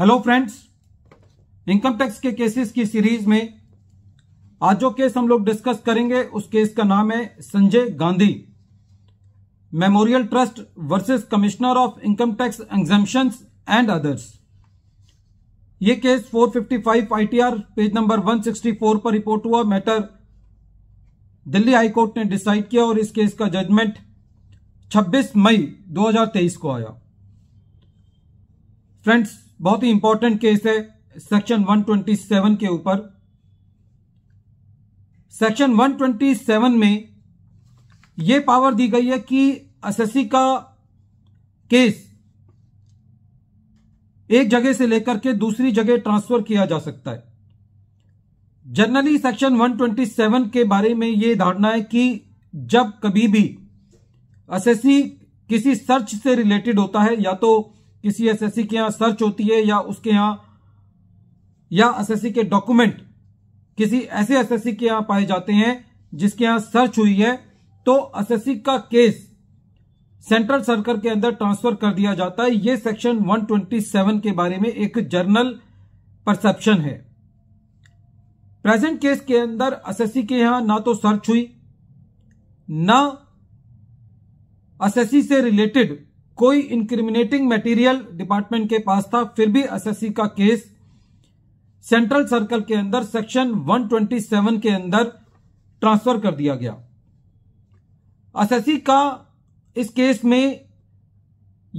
hello friends income tax के cases की series में आज जो केस हम लोग डिस्कस करेंगे उस केस का नाम है Sanjay Gandhi memorial trust versus commissioner of income tax exemption and others ये केस 455 आईटीआर पेज नंबर 164 पर रिपोर्ट हुआ मैटर दिल्ली हाईकोर्ट ने डिसाइड किया और इस केस का जजमेंट 26 मई 2023 को आया फ्रेंड्स बहुत ही इंपॉर्टेंट केस है सेक्शन 127 के ऊपर सेक्शन 127 में यह पावर दी गई है कि एसएससी का केस एक जगह से लेकर के दूसरी जगह ट्रांसफर किया जा सकता है जनरली सेक्शन 127 के बारे में यह धारणा है कि जब कभी भी एसएससी किसी सर्च से रिलेटेड होता है या तो किसी एसएससी के यहाँ सर्च होती है या उसके यहाँ या एसएससी के डॉक्यूमेंट किसी ऐसे एसएससी के यहाँ पाए जाते हैं जिसके यहाँ सर्च हुई है तो एसएससी का केस सेंट्रल सर्कल के अंदर ट्रांसफर कर दिया जाता है ये सेक्शन 127 के बारे में एक जर्नल परसेप्शन है प्रेजेंट केस के अंदर एसएससी के यहां ना तो सर्च हुई ना एसएससी से रिलेटेड कोई इंक्रिमिनेटिंग मटेरियल डिपार्टमेंट के पास था फिर भी एसएससी का केस सेंट्रल सर्कल के अंदर सेक्शन 127 के अंदर ट्रांसफर कर दिया गया एसएससी का इस केस में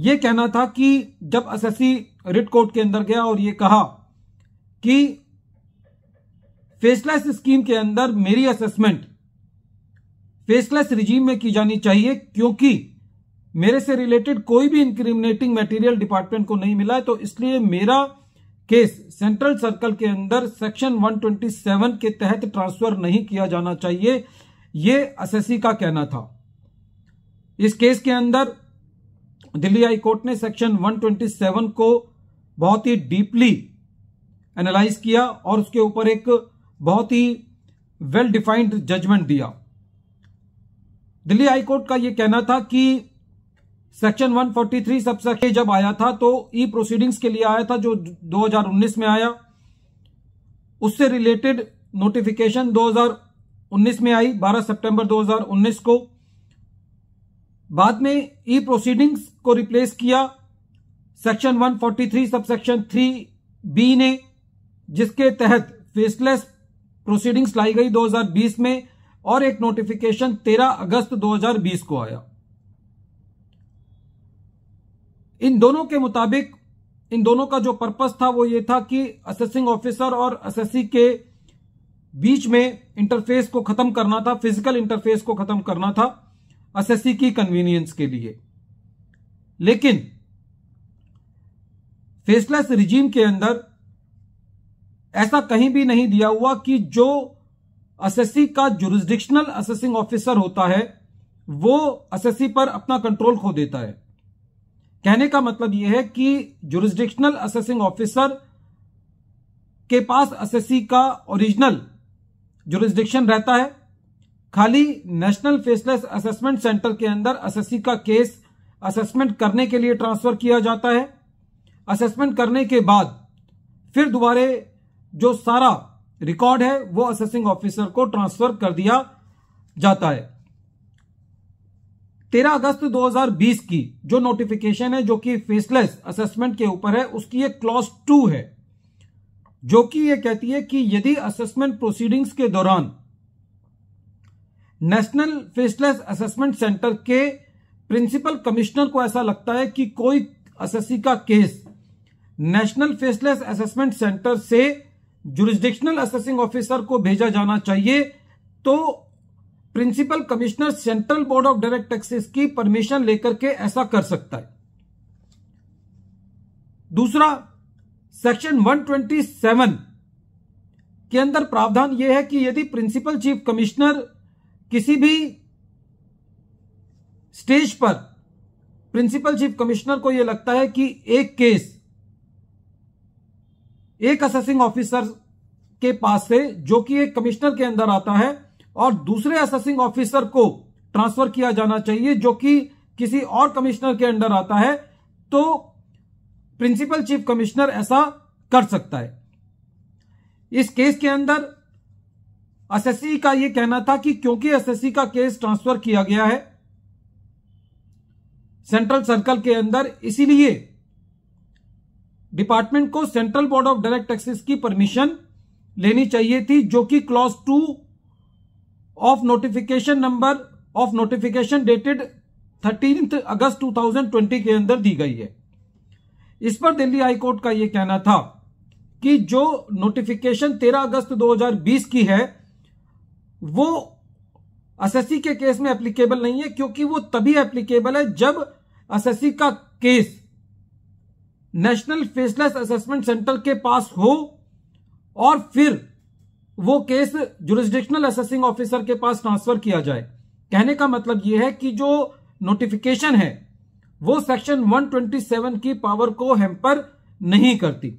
यह कहना था कि जब एसएससी रिट कोर्ट के अंदर गया और यह कहा कि फेसलेस स्कीम के अंदर मेरी असेसमेंट फेसलेस रिजीम में की जानी चाहिए क्योंकि मेरे से रिलेटेड कोई भी इंक्रिमिनेटिंग मटेरियल डिपार्टमेंट को नहीं मिला है तो इसलिए मेरा केस सेंट्रल सर्कल के अंदर सेक्शन 127 के तहत ट्रांसफर नहीं किया जाना चाहिए यह एसएससी का कहना था इस केस के अंदर दिल्ली हाई कोर्ट ने सेक्शन 127 को बहुत ही डीपली एनालाइज किया और उसके ऊपर एक बहुत ही वेल डिफाइंड जजमेंट दिया दिल्ली हाई कोर्ट का यह कहना था कि सेक्शन 143 सबसे जब आया था तो ई e प्रोसीडिंग्स के लिए आया था जो 2019 में आया उससे रिलेटेड नोटिफिकेशन 2019 में आई 12 सितंबर 2019 को बाद में ई e प्रोसीडिंग्स को रिप्लेस किया सेक्शन 143 सबसेक्शन थ्री बी ने जिसके तहत फेसलेस प्रोसीडिंग्स लाई गई 2020 में और एक नोटिफिकेशन 13 अगस्त 2020 को आया इन दोनों के मुताबिक इन दोनों का जो पर्पस था वो ये था कि असेसिंग ऑफिसर और असेसी के बीच में इंटरफेस को खत्म करना था फिजिकल इंटरफेस को खत्म करना था असेसी की कन्वीनियंस के लिए लेकिन फेसलेस रिजीम के अंदर ऐसा कहीं भी नहीं दिया हुआ कि जो असेसी का जुरिस्डिक्शनल असेसिंग ऑफिसर होता है वो असेसी पर अपना कंट्रोल खो देता है कहने का मतलब यह है कि जुरिस्डिक्शनल असेसिंग ऑफिसर के पास असेसी का ओरिजिनल जुरिस्डिक्शन रहता है खाली नेशनल फेसलेस असेसमेंट सेंटर के अंदर असेसी का केस असेसमेंट करने के लिए ट्रांसफर किया जाता है असेसमेंट करने के बाद फिर दोबारे जो सारा रिकॉर्ड है वो असेसिंग ऑफिसर को ट्रांसफर कर दिया जाता है तेरह अगस्त 2020 की जो नोटिफिकेशन है जो कि फेसलेस असेसमेंट के ऊपर है उसकी एक क्लॉज टू है जो कि यह कहती है कि यदि असेसमेंट प्रोसीडिंग्स के दौरान नेशनल फेसलेस असेसमेंट सेंटर के प्रिंसिपल कमिश्नर को ऐसा लगता है कि कोई असेसी का case national faceless assessment centre से जुरिस्डिक्शनल असेसिंग ऑफिसर को भेजा जाना चाहिए तो principal commissioner central board of direct taxes की परमिशन लेकर के ऐसा कर सकता है दूसरा सेक्शन 127 के अंदर प्रावधान यह है कि यदि प्रिंसिपल चीफ कमिश्नर किसी भी स्टेज पर प्रिंसिपल चीफ कमिश्नर को यह लगता है कि एक केस एक असेसिंग ऑफिसर के पास से जो कि एक कमिश्नर के अंदर आता है और दूसरे असेसिंग ऑफिसर को ट्रांसफर किया जाना चाहिए जो कि किसी और कमिश्नर के अंडर आता है तो प्रिंसिपल चीफ कमिश्नर ऐसा कर सकता है इस केस के अंदर एसएससी का यह कहना था कि क्योंकि एसएससी का केस ट्रांसफर किया गया है सेंट्रल सर्कल के अंदर इसीलिए डिपार्टमेंट को central board of direct taxes की परमिशन लेनी चाहिए थी जो कि clause two of notification number of notification dated thirteen August 2020 के अंदर दी गई है इस पर दिल्ली हाईकोर्ट का यह कहना था कि जो नोटिफिकेशन 13 अगस्त 2020 की है वो एसएससी के केस में एप्लीकेबल नहीं है क्योंकि वो तभी एप्लीकेबल है जब एसएससी का case national faceless assessment centre के पास हो और फिर वो केस जुरिस्डिक्शनल असेसिंग ऑफिसर के पास ट्रांसफर किया जाए कहने का मतलब यह है कि जो नोटिफिकेशन है वो सेक्शन 127 की पावर को हेम्पर नहीं करती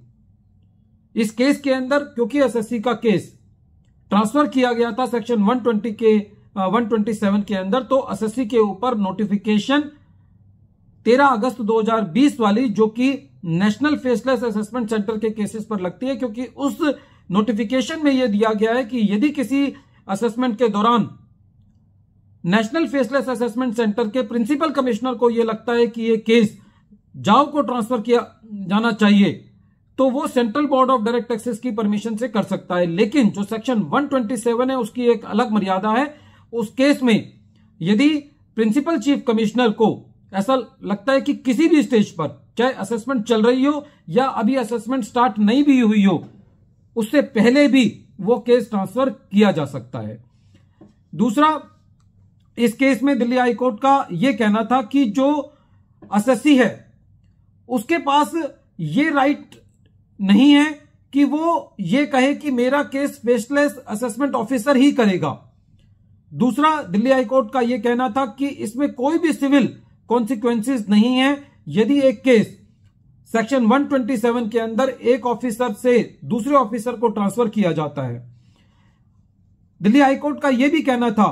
इस केस के अंदर क्योंकि एसएससी का केस ट्रांसफर किया गया था सेक्शन 120 के आ, 127 के अंदर तो एसएससी के ऊपर नोटिफिकेशन 13 अगस्त 2020 वाली जो कि नेशनल फेसलेस असेसमेंट सेंटर के केसेस पर लगती है क्योंकि उस नोटिफिकेशन में यह दिया गया है कि यदि किसी असेसमेंट के दौरान नेशनल फेसलेस असेसमेंट सेंटर के प्रिंसिपल कमिश्नर को यह लगता है कि यह केस जाओ को ट्रांसफर किया जाना चाहिए तो वो central board of direct taxes की परमिशन से कर सकता है लेकिन जो सेक्शन 127 है उसकी एक अलग मर्यादा है उस केस में यदि प्रिंसिपल चीफ कमिश्नर को ऐसा लगता है कि किसी भी स्टेज पर चाहे असेसमेंट चल रही हो या अभी असेसमेंट स्टार्ट नहीं भी हुई हो उससे पहले भी वो केस ट्रांसफर किया जा सकता है दूसरा इस केस में दिल्ली हाईकोर्ट का यह कहना था कि जो अससी है उसके पास ये राइट नहीं है कि वो ये कहे कि मेरा केस स्पेशलेस असेसमेंट ऑफिसर ही करेगा दूसरा दिल्ली हाईकोर्ट का यह कहना था कि इसमें कोई भी सिविल कॉन्सिक्वेंसिस नहीं है यदि एक केस सेक्शन 127 के अंदर एक ऑफिसर से दूसरे ऑफिसर को ट्रांसफर किया जाता है दिल्ली हाईकोर्ट का यह भी कहना था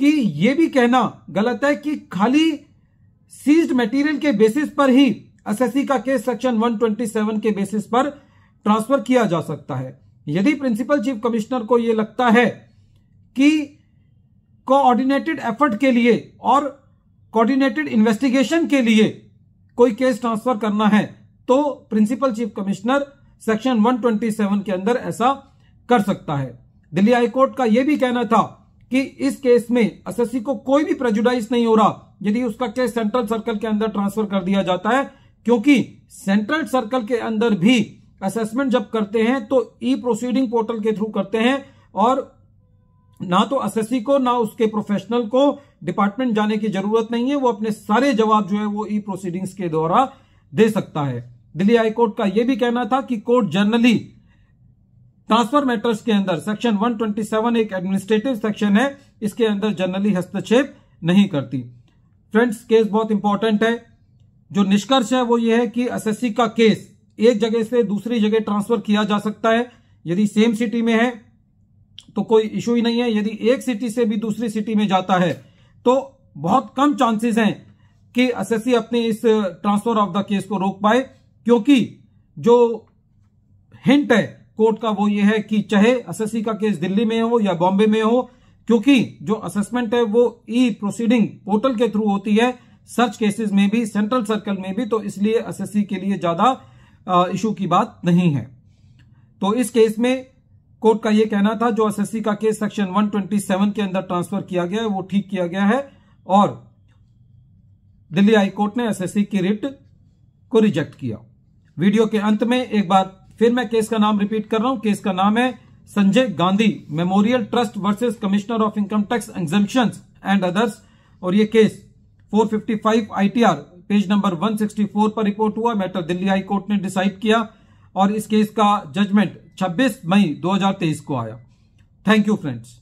कि यह भी कहना गलत है कि खाली सीज्ड मटेरियल के बेसिस पर ही एसएससी का केस सेक्शन 127 के बेसिस पर ट्रांसफर किया जा सकता है यदि प्रिंसिपल चीफ कमिश्नर को यह लगता है कि कोऑर्डिनेटेड एफर्ट के लिए और कोऑर्डिनेटेड इन्वेस्टिगेशन के लिए कोई केस ट्रांसफर करना है तो प्रिंसिपल चीफ कमिश्नर सेक्शन 127 के अंदर ऐसा कर सकता है दिल्ली हाईकोर्ट का यह भी कहना था कि इस केस में एस को कोई भी प्रेजुडाइज नहीं हो रहा यदि उसका केस सेंट्रल सर्कल के अंदर ट्रांसफर कर दिया जाता है क्योंकि सेंट्रल सर्कल के अंदर भी असेसमेंट जब करते हैं तो ई प्रोसीडिंग पोर्टल के थ्रू करते हैं और ना तो एसएससी को ना उसके प्रोफेशनल को डिपार्टमेंट जाने की जरूरत नहीं है वो अपने सारे जवाब जो है वो ई प्रोसीडिंग्स के द्वारा दे सकता है दिल्ली हाईकोर्ट का यह भी कहना था कि कोर्ट जनरली ट्रांसफर मैटर्स के अंदर सेक्शन 127 एक एडमिनिस्ट्रेटिव सेक्शन है इसके अंदर जनरली हस्तक्षेप नहीं करती फ्रेंड्स केस बहुत इंपॉर्टेंट है जो निष्कर्ष है वो ये है कि एस का केस एक जगह से दूसरी जगह ट्रांसफर किया जा सकता है यदि सेम सिटी में है तो कोई इश्यू ही नहीं है यदि एक सिटी से भी दूसरी सिटी में जाता है तो बहुत कम चांसेस हैं कि एसएससी अपने इस ट्रांसफर ऑफ द केस को रोक पाए क्योंकि जो हिंट है कोर्ट का वो ये है कि चाहे एसएससी का केस दिल्ली में हो या बॉम्बे में हो क्योंकि जो असेसमेंट है वो ई प्रोसीडिंग पोर्टल के थ्रू होती है सर्च केसेस में भी सेंट्रल सर्कल में भी तो इसलिए एसएससी के लिए ज्यादा इशू की बात नहीं है तो इस केस में कोर्ट का यह कहना था जो एस का केस सेक्शन 127 के अंदर ट्रांसफर किया गया है वो ठीक किया गया है और दिल्ली हाईकोर्ट ने एसएससी की रिट को रिजेक्ट किया वीडियो के अंत में एक बार फिर मैं केस का नाम रिपीट कर रहा हूं केस का नाम है Sanjay Gandhi memorial trust versus commissioner of income tax exemption and others और ये केस 455 आईटीआर पेज नंबर 164 पर रिपोर्ट हुआ मैटर दिल्ली हाई कोर्ट ने डिसाइड किया और इस केस का जजमेंट 26 मई 2023 को आया थैंक यू फ्रेंड्स